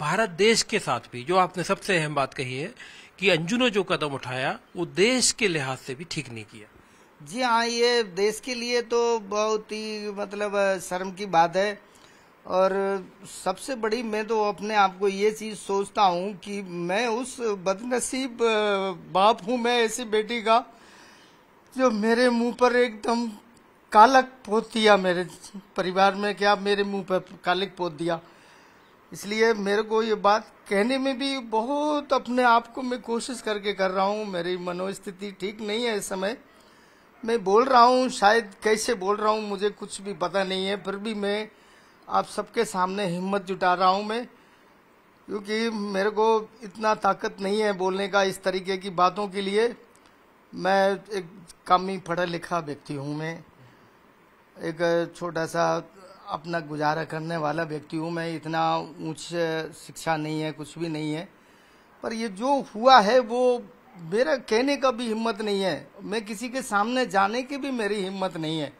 भारत देश के साथ भी जो आपने सबसे अहम बात कही है कि अंजू ने जो कदम उठाया वो देश के लिहाज से भी ठीक नहीं किया जी हाँ ये देश के लिए तो बहुत ही मतलब शर्म की बात है और सबसे बड़ी मैं तो अपने आप को ये चीज़ सोचता हूँ कि मैं उस बदनसीब बाप हूँ मैं ऐसी बेटी का जो मेरे मुंह पर एकदम कालक पोत दिया मेरे परिवार में क्या मेरे मुंह पर कालिक पोत दिया इसलिए मेरे को ये बात कहने में भी बहुत अपने आप को मैं कोशिश करके कर रहा हूँ मेरी मनोस्थिति ठीक नहीं है इस समय मैं बोल रहा हूँ शायद कैसे बोल रहा हूँ मुझे कुछ भी पता नहीं है फिर भी मैं आप सबके सामने हिम्मत जुटा रहा हूँ मैं क्योंकि मेरे को इतना ताकत नहीं है बोलने का इस तरीके की बातों के लिए मैं एक कम ही पढ़ा लिखा व्यक्ति हूँ मैं एक छोटा सा अपना गुजारा करने वाला व्यक्ति हूँ मैं इतना उच्च शिक्षा नहीं है कुछ भी नहीं है पर ये जो हुआ है वो मेरा कहने का भी हिम्मत नहीं है मैं किसी के सामने जाने की भी मेरी हिम्मत नहीं है